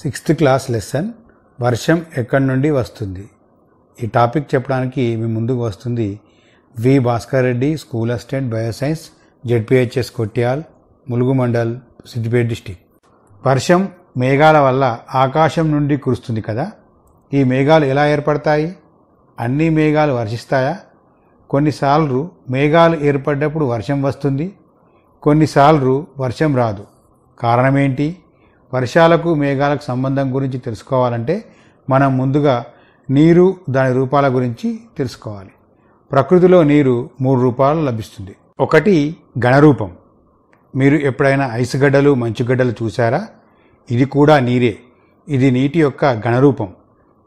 sixth class lesson వర్షం ఎక్కడి నుండి వస్తుంది ఈ టాపిక్ చెప్పడానికి మీ ముందుకు వస్తుంది V Bhaskar Reddy school assistant bioscience ZPHS Kottiyal Mulugu mandal Siddipet district వర్షం మేఘాల వల్ల ఆకాశం నుండి కురుస్తుంది కదా ఈ మేఘాలు ఎలా ఏర్పడతాయి అన్ని మేఘాలు వర్షిస్తాయా కొన్నిసార్లు మేఘాలు ఏర్పడ్డప్పుడు వర్షం వస్తుంది కొన్నిసార్లు వర్షం రాదు కారణమేంటి ఏంటి వర్షాలకు మేఘాలకు సంబంధం గురించి తెలుసుకోవాలంటే మనం ముందుగా నీరు దాని రూపాల గురించి తెలుసుకోవాలి ప్రకృతిలో నీరు మూడు రూపాలు లభిస్తుంది ఒకటి ఘనరూపం మీరు ఎప్పుడైనా ఐసు గడ్డలు మంచుగడ్డలు చూసారా ఇది కూడా నీరే ఇది నీటి యొక్క ఘనరూపం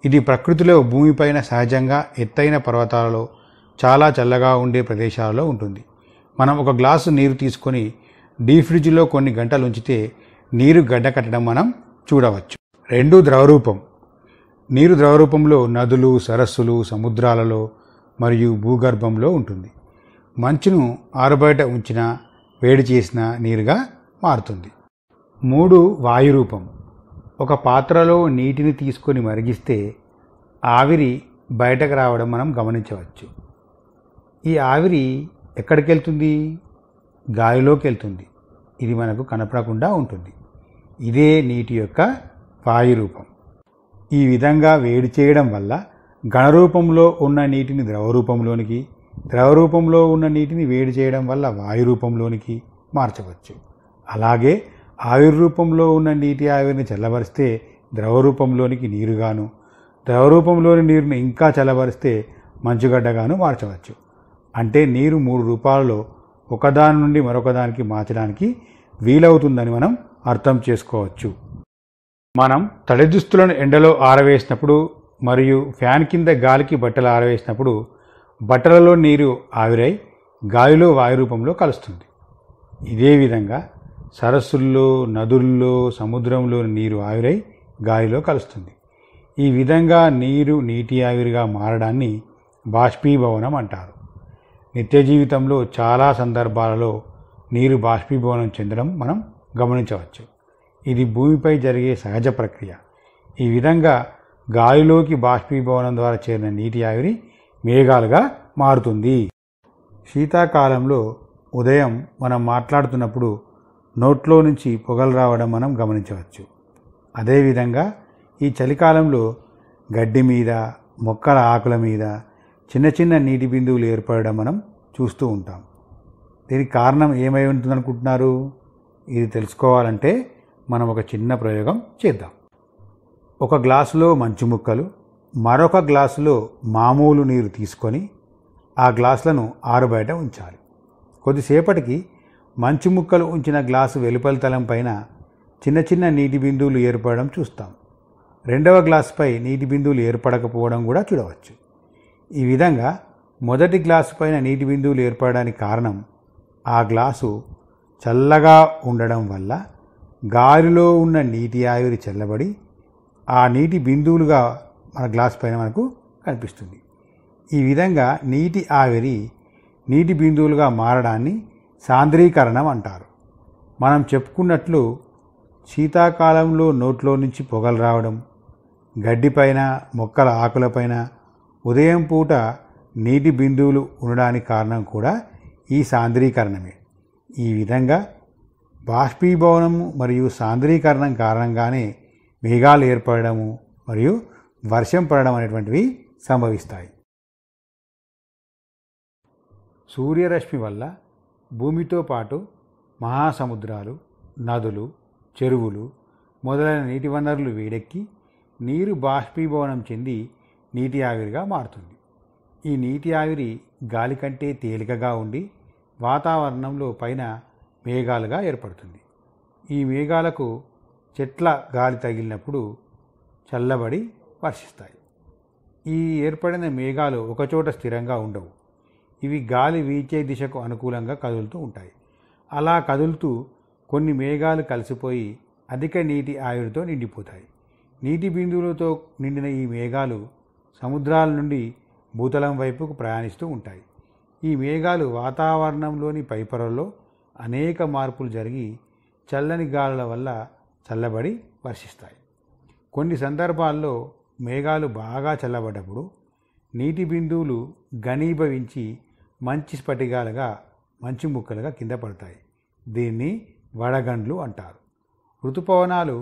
ఇది ప్రకృతిలో భూమిపైన సహజంగా ఎత్తైన పర్వతాలలో చాలా చల్లగా ఉండే ప్రదేశాలలో ఉంటుంది మనం ఒక గ్లాసు నీరు తీసుకొని డీప్ ఫ్రిడ్జ్లో కొన్ని గంటలు ఉంచితే నీరు గడ్డకట్టడం మనం చూడవచ్చు రెండు ద్రవరూపం నీరు ద్రవరూపంలో నదులు సరస్సులు సముద్రాలలో మరియు భూగర్భంలో ఉంటుంది మంచును ఆరుబయట ఉంచిన వేడి చేసిన నీరుగా మారుతుంది మూడు వాయురూపం ఒక పాత్రలో నీటిని తీసుకొని మరిగిస్తే ఆవిరి బయటకు రావడం మనం గమనించవచ్చు ఈ ఆవిరి ఎక్కడికి వెళ్తుంది గాలిలోకి వెళ్తుంది ఇది మనకు కనపడకుండా ఉంటుంది ఇదే నీటి యొక్క వాయురూపం ఈ విధంగా వేడి చేయడం వల్ల ఘనరూపంలో ఉన్న నీటిని ద్రవరూపంలోనికి ద్రవరూపంలో ఉన్న నీటిని వేడి చేయడం వల్ల వాయురూపంలోనికి మార్చవచ్చు అలాగే ఆవిర్రూపంలో ఉన్న నీటి ఆవిరిని చల్లబరిస్తే ద్రవరూపంలోనికి నీరుగాను ద్రవరూపంలోని నీరుని ఇంకా చల్లబరిస్తే మంచుగడ్డగాను మార్చవచ్చు అంటే నీరు మూడు రూపాల్లో ఒకదాని నుండి మరొకదానికి మార్చడానికి వీలవుతుందని మనం అర్థం చేసుకోవచ్చు మనం తడి దుస్తులను ఎండలో ఆరవేసినప్పుడు మరియు ఫ్యాన్ కింద గాలికి బట్టలు ఆరవేసినప్పుడు బట్టలలో నీరు ఆవిరై గాలిలో వాయు రూపంలో కలుస్తుంది ఇదే విధంగా సరస్సుల్లో నదుల్లో సముద్రంలోని నీరు ఆవిరై గాలిలో కలుస్తుంది ఈ విధంగా నీరు నీటి ఆవిరిగా మారడాన్ని బాష్పీభవనం అంటారు నిత్య జీవితంలో చాలా సందర్భాలలో నీరు బాష్పీభవనం చెందడం మనం గమనించవచ్చు ఇది భూమిపై జరిగే సహజ ప్రక్రియ ఈ విధంగా గాలిలోకి బాష్పీభవనం ద్వారా చేరిన నీటి ఆవిరి మేఘాలుగా మారుతుంది శీతాకాలంలో ఉదయం మనం మాట్లాడుతున్నప్పుడు నోట్లో నుంచి పొగలు రావడం మనం గమనించవచ్చు అదేవిధంగా ఈ చలికాలంలో గడ్డి మీద మొక్కల ఆకుల మీద చిన్న చిన్న నీటి బిందువులు ఏర్పడడం మనం చూస్తూ ఉంటాం దీనికి కారణం ఏమై ఉంటుందనుకుంటున్నారు ఇది తెలుసుకోవాలంటే మనం ఒక చిన్న ప్రయోగం చేద్దాం ఒక గ్లాసులో మంచు ముక్కలు మరొక గ్లాసులో మామూలు నీరు తీసుకొని ఆ గ్లాసులను ఆరుబయట ఉంచాలి కొద్దిసేపటికి మంచు ముక్కలు ఉంచిన గ్లాసు వెలుపల తలం పైన చిన్న చిన్న నీటి బిందువులు ఏర్పడడం చూస్తాం రెండవ గ్లాసుపై నీటి బిందువులు ఏర్పడకపోవడం కూడా చూడవచ్చు ఈ విధంగా మొదటి గ్లాసు పైన నీటి బిందువులు ఏర్పడడానికి కారణం ఆ గ్లాసు చల్లగా ఉండడం వల్ల గాలిలో ఉన్న నీటి ఆవిరి చల్లబడి ఆ నీటి బిందువులుగా మన గ్లాస్ పైన మనకు కనిపిస్తుంది ఈ విధంగా నీటి ఆవిరి నీటి బిందువులుగా మారడాన్ని సాంద్రీకరణం అంటారు మనం చెప్పుకున్నట్లు శీతాకాలంలో నోట్లో నుంచి పొగలు రావడం గడ్డిపైన మొక్కల ఆకులపైన ఉదయం పూట నీటి బిందువులు ఉండడానికి కారణం కూడా ఈ సాంద్రీకరణమే ఈ విధంగా బాష్పీభవనము మరియు సాంద్రీకరణం కారణంగానే మేఘాలు ఏర్పడము మరియు వర్షం పడడం అనేటువంటివి సంభవిస్తాయి సూర్యరశ్మి వల్ల భూమితో పాటు మహాసముద్రాలు నదులు చెరువులు మొదలైన నీటి వనరులు వేడెక్కి నీరు బాష్పీభవనం చెంది నీటి ఆవిరిగా మారుతుంది ఈ నీటి ఆవిరి గాలి కంటే తేలికగా ఉండి వాతావరణంలో పైన మేఘాలుగా ఏర్పడుతుంది ఈ మేఘాలకు చెట్ల గాలి తగిలినప్పుడు చల్లబడి వర్షిస్తాయి ఈ ఏర్పడిన మేఘాలు ఒకచోట స్థిరంగా ఉండవు ఇవి గాలి వీచే దిశకు అనుకూలంగా కదులుతూ ఉంటాయి అలా కదులుతూ కొన్ని మేఘాలు కలిసిపోయి అధిక నీటి ఆవిరితో నిండిపోతాయి నీటి బిందువులతో నిండిన ఈ మేఘాలు సముద్రాల నుండి భూతలం వైపుకు ప్రయాణిస్తూ ఉంటాయి ఈ మేఘాలు వాతావరణంలోని పైపొరల్లో అనేక మార్పులు జరిగి చల్లని గాలుల వల్ల చల్లబడి వర్షిస్తాయి కొన్ని సందర్భాల్లో మేఘాలు బాగా చల్లబడ్డప్పుడు నీటి బిందువులు ఘనీభవించి మంచి స్ఫటికాలుగా మంచి ముక్కలుగా కింద పడతాయి దీన్ని వడగండ్లు అంటారు ఋతుపవనాలు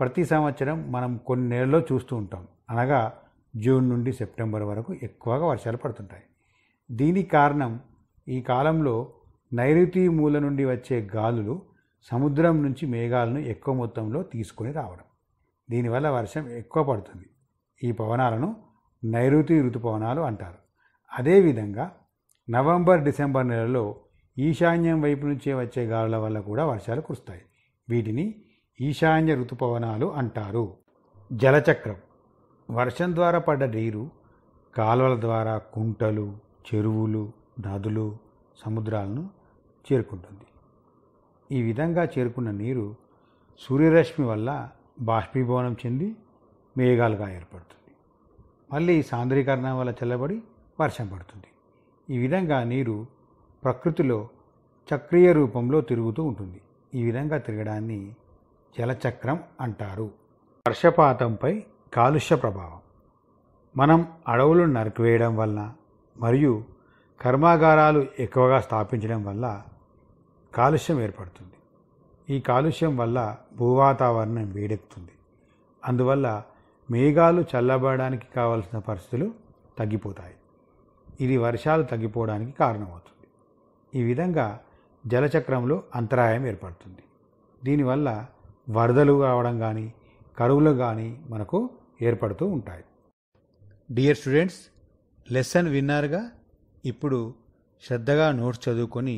ప్రతి సంవత్సరం మనం కొన్ని నెలల్లో చూస్తూ ఉంటాం అనగా జూన్ నుండి సెప్టెంబర్ వరకు ఎక్కువగా వర్షాలు పడుతుంటాయి దీనికి కారణం ఈ కాలంలో నైరుతి మూల నుండి వచ్చే గాలులు సముద్రం నుంచి మేఘాలను ఎక్కువ మొత్తంలో తీసుకొని రావడం దీనివల్ల వర్షం ఎక్కువ పడుతుంది ఈ పవనాలను నైరుతి ఋతుపవనాలు అంటారు అదేవిధంగా నవంబర్ డిసెంబర్ నెలలో ఈశాన్యం వైపు నుంచే వచ్చే గాలుల వల్ల కూడా వర్షాలు కురుస్తాయి వీటిని ఈశాన్య ఋతుపవనాలు అంటారు జలచక్రం వర్షం ద్వారా పడ్డ నీరు కాలువల ద్వారా కుంటలు చెరువులు నదులు సముద్రాలను చేరుకుంటుంది ఈ విధంగా చేరుకున్న నీరు సూర్యరశ్మి వల్ల బాష్పీభవనం చెంది మేఘాలుగా ఏర్పడుతుంది మళ్ళీ సాంద్రీకరణ వల్ల చల్లబడి వర్షం పడుతుంది ఈ విధంగా నీరు ప్రకృతిలో చక్రీయ రూపంలో తిరుగుతూ ఉంటుంది ఈ విధంగా తిరగడాన్ని జలచక్రం అంటారు వర్షపాతంపై కాలుష్య ప్రభావం మనం అడవులు నరికివేయడం వలన మరియు కర్మాగారాలు ఎక్కువగా స్థాపించడం వల్ల కాలుష్యం ఏర్పడుతుంది ఈ కాలుష్యం వల్ల భూవాతావరణం వేడెక్కుతుంది అందువల్ల మేఘాలు చల్లబడడానికి కావలసిన పరిస్థితులు తగ్గిపోతాయి ఇది వర్షాలు తగ్గిపోవడానికి కారణమవుతుంది ఈ విధంగా జలచక్రంలో అంతరాయం ఏర్పడుతుంది దీనివల్ల వరదలు రావడం కానీ కరువులు కానీ మనకు ఏర్పడుతూ ఉంటాయి డియర్ స్టూడెంట్స్ లెసన్ విన్నారుగా ఇప్పుడు శ్రద్ధగా నోట్స్ చదువుకొని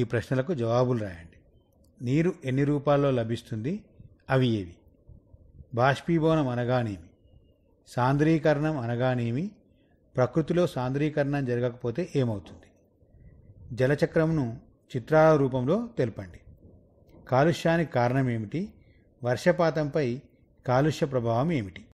ఈ ప్రశ్నలకు జవాబులు రాయండి నీరు ఎన్ని రూపాల్లో లభిస్తుంది అవి ఏవి బాష్పీభవనం అనగానేమి సాంద్రీకరణం అనగానేమి ప్రకృతిలో సాంద్రీకరణం జరగకపోతే ఏమవుతుంది జలచక్రంను చిత్రాల రూపంలో తెలపండి కాలుష్యానికి కారణం ఏమిటి వర్షపాతంపై కాలుష్య ప్రభావం ఏమిటి